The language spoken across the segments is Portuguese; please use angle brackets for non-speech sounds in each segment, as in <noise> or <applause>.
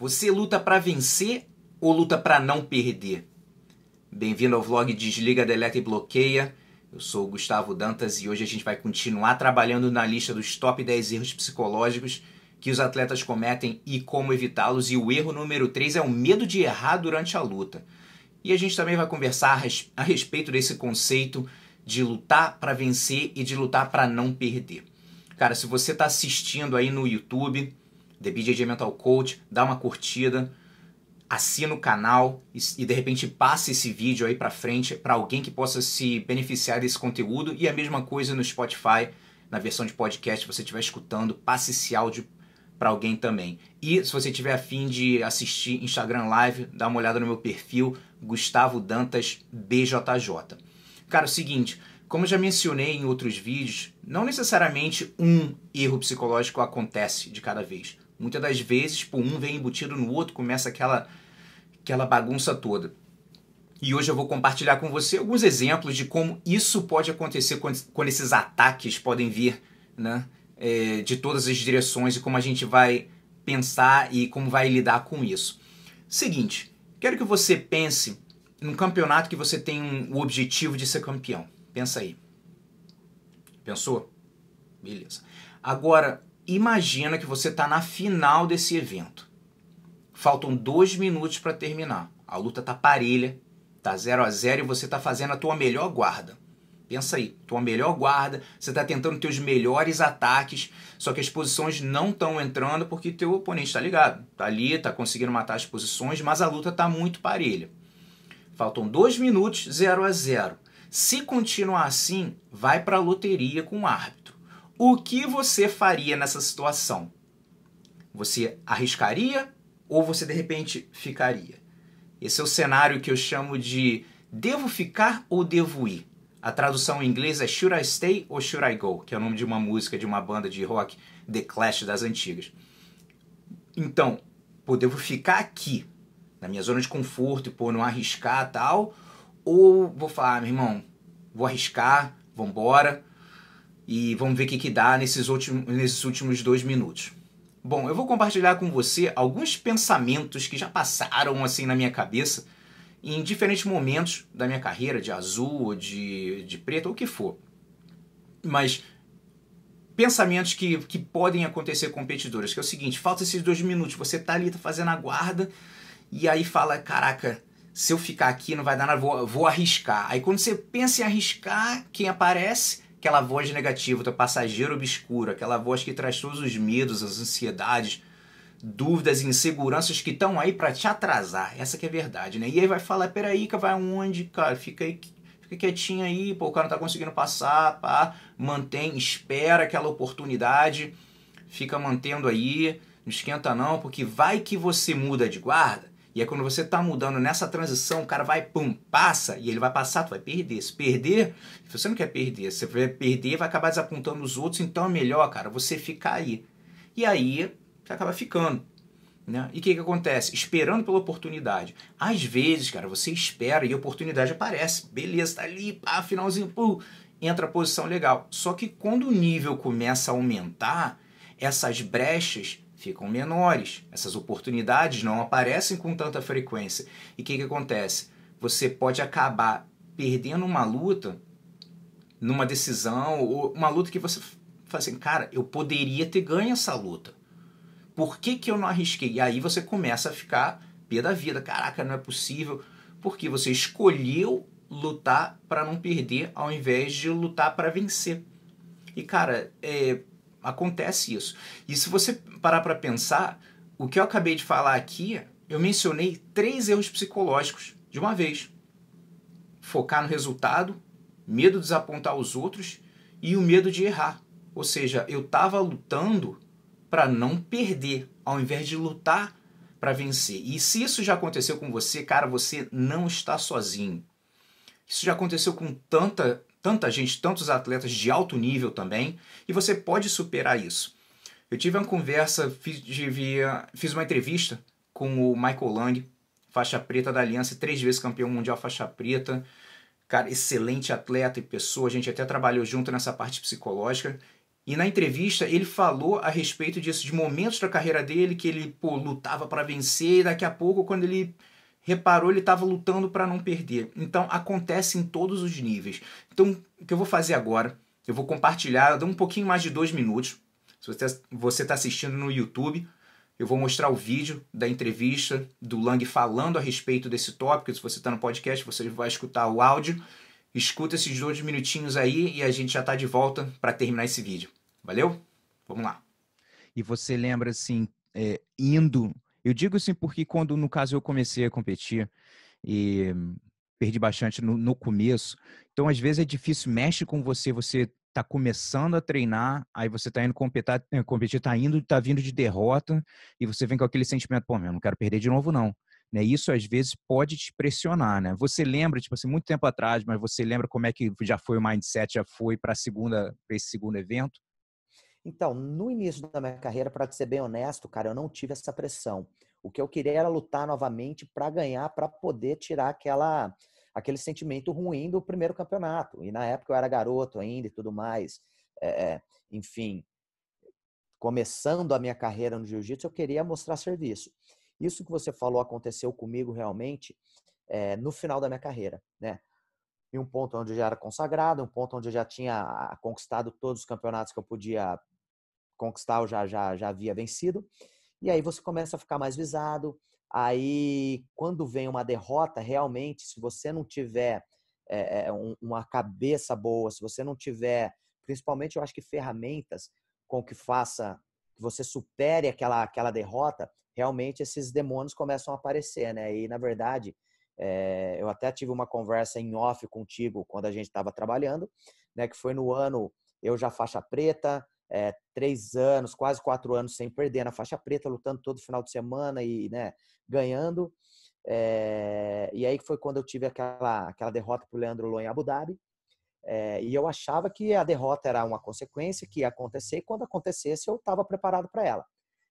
Você luta para vencer ou luta para não perder? Bem-vindo ao vlog Desliga, Deleta e Bloqueia. Eu sou o Gustavo Dantas e hoje a gente vai continuar trabalhando na lista dos top 10 erros psicológicos que os atletas cometem e como evitá-los. E o erro número 3 é o medo de errar durante a luta. E a gente também vai conversar a respeito desse conceito de lutar para vencer e de lutar para não perder. Cara, se você está assistindo aí no YouTube, The BJJ Mental Coach, dá uma curtida, assina o canal e, e de repente passa esse vídeo aí para frente para alguém que possa se beneficiar desse conteúdo e a mesma coisa no Spotify, na versão de podcast, se você estiver escutando, passe esse áudio para alguém também. E se você tiver afim de assistir Instagram Live, dá uma olhada no meu perfil, Gustavo Dantas BJJ. Cara, é o seguinte, como já mencionei em outros vídeos, não necessariamente um erro psicológico acontece de cada vez. Muitas das vezes, pô, tipo, um vem embutido no outro, começa aquela, aquela bagunça toda. E hoje eu vou compartilhar com você alguns exemplos de como isso pode acontecer quando, quando esses ataques podem vir né, é, de todas as direções e como a gente vai pensar e como vai lidar com isso. Seguinte, quero que você pense num campeonato que você tem um, o objetivo de ser campeão. Pensa aí. Pensou? Beleza. Agora, imagina que você está na final desse evento. Faltam dois minutos para terminar. A luta tá parelha, tá 0 a 0 e você está fazendo a tua melhor guarda. Pensa aí, tua melhor guarda, você está tentando teus melhores ataques, só que as posições não estão entrando porque teu oponente está ligado, Está ali, está conseguindo matar as posições, mas a luta está muito parelha. Faltam dois minutos, 0 a 0. Se continuar assim, vai para a loteria com o árbitro o que você faria nessa situação? Você arriscaria ou você de repente ficaria? Esse é o cenário que eu chamo de devo ficar ou devo ir. A tradução em inglês é Should I Stay ou Should I Go, que é o nome de uma música de uma banda de rock, The Clash das antigas. Então, pô, devo ficar aqui, na minha zona de conforto, pô, não arriscar tal, ou vou falar, ah, meu irmão, vou arriscar, vambora, e vamos ver o que, que dá nesses, últimos, nesses últimos dois minutos. Bom, eu vou compartilhar com você alguns pensamentos que já passaram assim na minha cabeça em diferentes momentos da minha carreira, de azul, de, de preto, ou o que for. Mas pensamentos que, que podem acontecer com competidores, que é o seguinte, falta esses dois minutos, você tá ali, tá fazendo a guarda, e aí fala, caraca, se eu ficar aqui não vai dar nada, vou, vou arriscar. Aí quando você pensa em arriscar, quem aparece Aquela voz negativa, teu passageiro obscuro, aquela voz que traz todos os medos, as ansiedades, dúvidas inseguranças que estão aí para te atrasar. Essa que é a verdade, né? E aí vai falar, peraí, que vai onde, cara? Fica aí, fica quietinho aí, pô, o cara não tá conseguindo passar, pá, mantém, espera aquela oportunidade, fica mantendo aí, não esquenta não, porque vai que você muda de guarda e é quando você tá mudando nessa transição, o cara vai, pum, passa, e ele vai passar, tu vai perder. Se perder, você não quer perder, se você perder, vai acabar desapontando os outros, então é melhor, cara, você ficar aí. E aí, você acaba ficando. Né? E o que, que acontece? Esperando pela oportunidade. Às vezes, cara, você espera e a oportunidade aparece. Beleza, tá ali, pá, finalzinho, pum, entra a posição legal. Só que quando o nível começa a aumentar, essas brechas ficam menores, essas oportunidades não aparecem com tanta frequência. E o que, que acontece? Você pode acabar perdendo uma luta numa decisão, ou uma luta que você fala assim, cara, eu poderia ter ganho essa luta. Por que, que eu não arrisquei? E aí você começa a ficar pé da vida. Caraca, não é possível. Porque você escolheu lutar para não perder ao invés de lutar para vencer. E cara, é, acontece isso. E se você parar para pensar, o que eu acabei de falar aqui, eu mencionei três erros psicológicos de uma vez: focar no resultado, medo de desapontar os outros e o medo de errar. Ou seja, eu estava lutando para não perder, ao invés de lutar para vencer. E se isso já aconteceu com você, cara, você não está sozinho. Isso já aconteceu com tanta tanta gente, tantos atletas de alto nível também, e você pode superar isso. Eu tive uma conversa, fiz, fiz uma entrevista com o Michael Lang, faixa preta da Aliança, três vezes campeão mundial faixa preta, cara, excelente atleta e pessoa, a gente até trabalhou junto nessa parte psicológica. E na entrevista ele falou a respeito disso, de momentos da carreira dele que ele pô, lutava para vencer, e daqui a pouco, quando ele reparou, ele estava lutando para não perder. Então acontece em todos os níveis. Então o que eu vou fazer agora? Eu vou compartilhar, dá um pouquinho mais de dois minutos. Se você está tá assistindo no YouTube, eu vou mostrar o vídeo da entrevista do Lang falando a respeito desse tópico. Se você está no podcast, você vai escutar o áudio. Escuta esses dois minutinhos aí e a gente já está de volta para terminar esse vídeo. Valeu? Vamos lá. E você lembra assim, é, indo eu digo assim porque quando, no caso, eu comecei a competir e perdi bastante no, no começo, então às vezes é difícil, mexe com você, você tá começando a treinar, aí você tá indo competir, é, competir tá indo, tá vindo de derrota e você vem com aquele sentimento, pô, eu não quero perder de novo não. Né? Isso às vezes pode te pressionar, né? Você lembra, tipo assim, muito tempo atrás, mas você lembra como é que já foi o mindset, já foi para segunda, para esse segundo evento. Então, no início da minha carreira, para ser bem honesto, cara, eu não tive essa pressão. O que eu queria era lutar novamente para ganhar, para poder tirar aquela aquele sentimento ruim do primeiro campeonato. E na época eu era garoto ainda e tudo mais. É, é, enfim, começando a minha carreira no jiu-jitsu, eu queria mostrar serviço. Isso que você falou aconteceu comigo realmente é, no final da minha carreira, né? em um ponto onde eu já era consagrado, um ponto onde eu já tinha ah, conquistado todos os campeonatos que eu podia conquistar, eu já, já, já havia vencido. E aí você começa a ficar mais visado. Aí, quando vem uma derrota, realmente, se você não tiver é, uma cabeça boa, se você não tiver, principalmente, eu acho que ferramentas com que faça que você supere aquela, aquela derrota, realmente esses demônios começam a aparecer, né? E, na verdade, é, eu até tive uma conversa em off contigo quando a gente estava trabalhando, né, que foi no ano eu já faixa preta, é, três anos, quase quatro anos sem perder na faixa preta, lutando todo final de semana e né, ganhando. É, e aí foi quando eu tive aquela, aquela derrota para o Leandro Lô em Abu Dhabi. É, e eu achava que a derrota era uma consequência que ia acontecer, e quando acontecesse eu estava preparado para ela.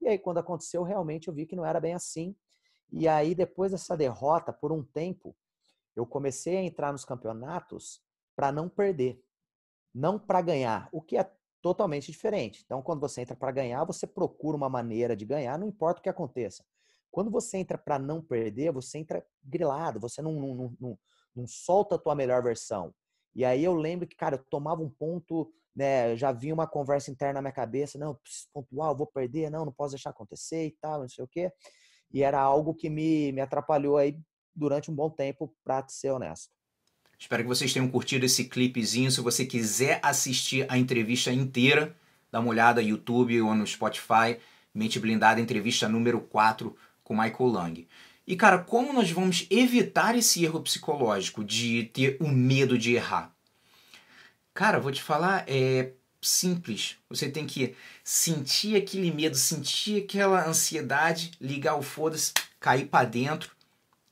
E aí quando aconteceu, realmente eu vi que não era bem assim. E aí, depois dessa derrota, por um tempo, eu comecei a entrar nos campeonatos para não perder, não para ganhar, o que é totalmente diferente. Então, quando você entra para ganhar, você procura uma maneira de ganhar, não importa o que aconteça. Quando você entra para não perder, você entra grilado, você não, não, não, não, solta a tua melhor versão. E aí eu lembro que, cara, eu tomava um ponto, né, já vinha uma conversa interna na minha cabeça, não, preciso pontuar, eu vou perder, não, não posso deixar acontecer e tal, não sei o quê e era algo que me, me atrapalhou aí durante um bom tempo, para ser honesto. Espero que vocês tenham curtido esse clipezinho. Se você quiser assistir a entrevista inteira, dá uma olhada no YouTube ou no Spotify. Mente Blindada, entrevista número 4 com Michael Lang. E cara, como nós vamos evitar esse erro psicológico de ter o medo de errar? Cara, vou te falar, é, simples. Você tem que sentir aquele medo, sentir aquela ansiedade, ligar o foda-se, cair para dentro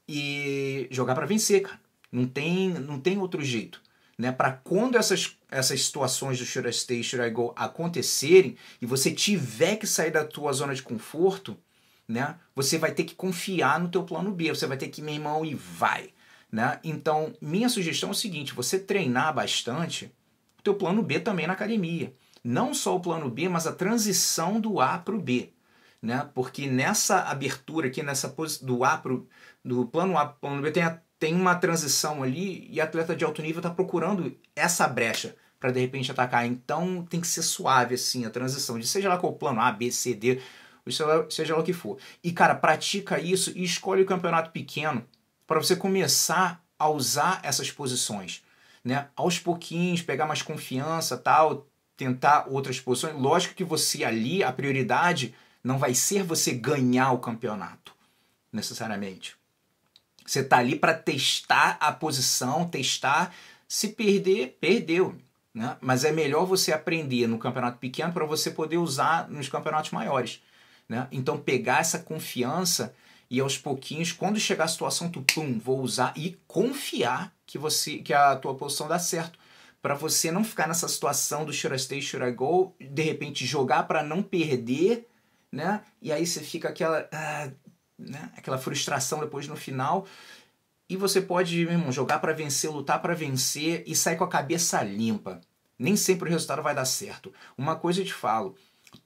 e jogar para vencer, cara. Não tem, não tem outro jeito. Né, para quando essas, essas situações do should I stay, should I go acontecerem e você tiver que sair da tua zona de conforto, né, você vai ter que confiar no teu plano B, você vai ter que, meu irmão, e vai. Né? Então, minha sugestão é o seguinte, você treinar bastante o teu plano B também na academia. Não só o plano B, mas a transição do A para o B. Né? Porque nessa abertura aqui, nessa do A pro, do plano A para o plano B, tem, a, tem uma transição ali e atleta de alto nível está procurando essa brecha para de repente atacar. Então tem que ser suave assim a transição, de seja lá qual o plano, A, B, C, D, seja lá o que for. E cara, pratica isso e escolhe o campeonato pequeno para você começar a usar essas posições né? Aos pouquinhos, pegar mais confiança, tal, tentar outras posições. Lógico que você ali, a prioridade não vai ser você ganhar o campeonato, necessariamente. Você tá ali para testar a posição, testar. Se perder, perdeu. Né? Mas é melhor você aprender no campeonato pequeno para você poder usar nos campeonatos maiores. Né? Então, pegar essa confiança e aos pouquinhos, quando chegar a situação, tu pum, vou usar e confiar que você que a tua posição dá certo para você não ficar nessa situação do should I stay, should I go, de repente jogar para não perder, né? E aí você fica aquela, ah, né? aquela frustração depois no final. E você pode, meu irmão, jogar para vencer, lutar para vencer e sair com a cabeça limpa. Nem sempre o resultado vai dar certo. Uma coisa eu te falo,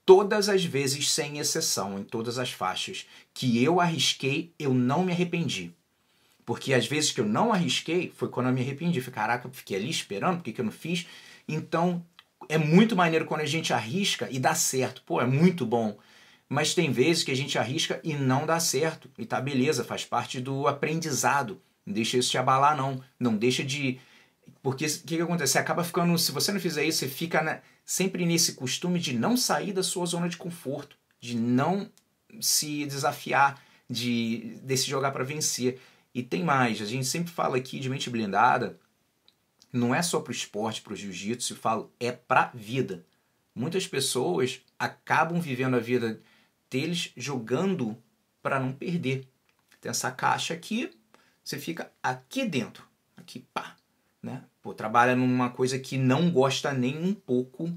todas as vezes, sem exceção, em todas as faixas, que eu arrisquei, eu não me arrependi. Porque às vezes que eu não arrisquei, foi quando eu me arrependi. Falei, caraca, eu fiquei ali esperando, por que, que eu não fiz? Então, é muito maneiro quando a gente arrisca e dá certo. Pô, é muito bom. Mas tem vezes que a gente arrisca e não dá certo. E tá beleza, faz parte do aprendizado. Não deixa isso te abalar, não. Não deixa de. Porque o que, que acontece? Você acaba ficando. Se você não fizer isso, você fica né, sempre nesse costume de não sair da sua zona de conforto, de não se desafiar, de, de se jogar para vencer. E tem mais, a gente sempre fala aqui de mente blindada, não é só para o esporte, para o jiu-jitsu, eu falo, é para vida. Muitas pessoas acabam vivendo a vida deles jogando para não perder. Tem essa caixa aqui, você fica aqui dentro, aqui pá, né? Pô, trabalha numa coisa que não gosta nem um pouco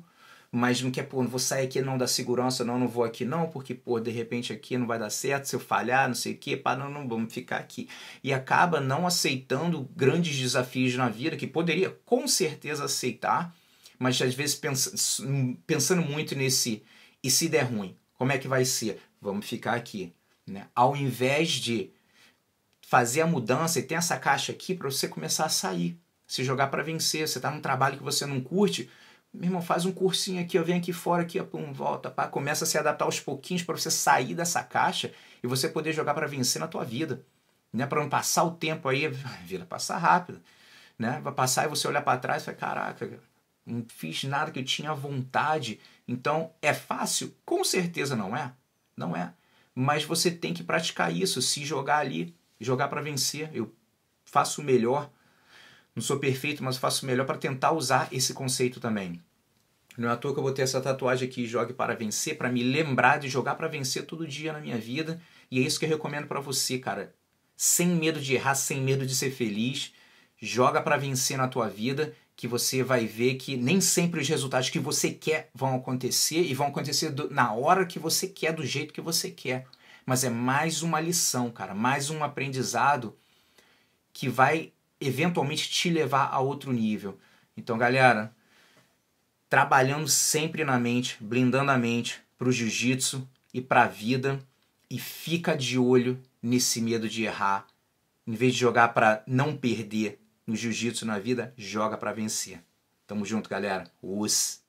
mas não quer, pô, não vou sair aqui não da segurança, não, não vou aqui não, porque, pô, de repente aqui não vai dar certo, se eu falhar, não sei o quê, pá, não, não, vamos ficar aqui. E acaba não aceitando grandes desafios na vida, que poderia com certeza aceitar, mas às vezes pensando muito nesse, e se der ruim, como é que vai ser? Vamos ficar aqui, né? Ao invés de fazer a mudança e ter essa caixa aqui para você começar a sair, se jogar para vencer, você está num trabalho que você não curte, meu irmão, faz um cursinho aqui, ó, vem aqui fora, aqui, ó, pum, volta, pá, começa a se adaptar aos pouquinhos para você sair dessa caixa e você poder jogar para vencer na tua vida, né? Para não passar o tempo aí, <laughs> a vida passa rápido, né? Vai passar e você olhar para trás e vai, caraca, não fiz nada que eu tinha vontade. Então, é fácil? Com certeza não é. Não é. Mas você tem que praticar isso, se jogar ali, jogar para vencer. Eu faço o melhor. Não sou perfeito, mas faço o melhor para tentar usar esse conceito também não é à toa que eu botei essa tatuagem aqui, Jogue para Vencer, para me lembrar de jogar para vencer todo dia na minha vida. E é isso que eu recomendo para você, cara. Sem medo de errar, sem medo de ser feliz, joga para vencer na tua vida, que você vai ver que nem sempre os resultados que você quer vão acontecer e vão acontecer do, na hora que você quer, do jeito que você quer. Mas é mais uma lição, cara, mais um aprendizado que vai eventualmente te levar a outro nível. Então, galera, trabalhando sempre na mente, blindando a mente para o jiu-jitsu e para a vida e fica de olho nesse medo de errar. Em vez de jogar para não perder no jiu-jitsu na vida, joga para vencer. Tamo junto, galera. Us.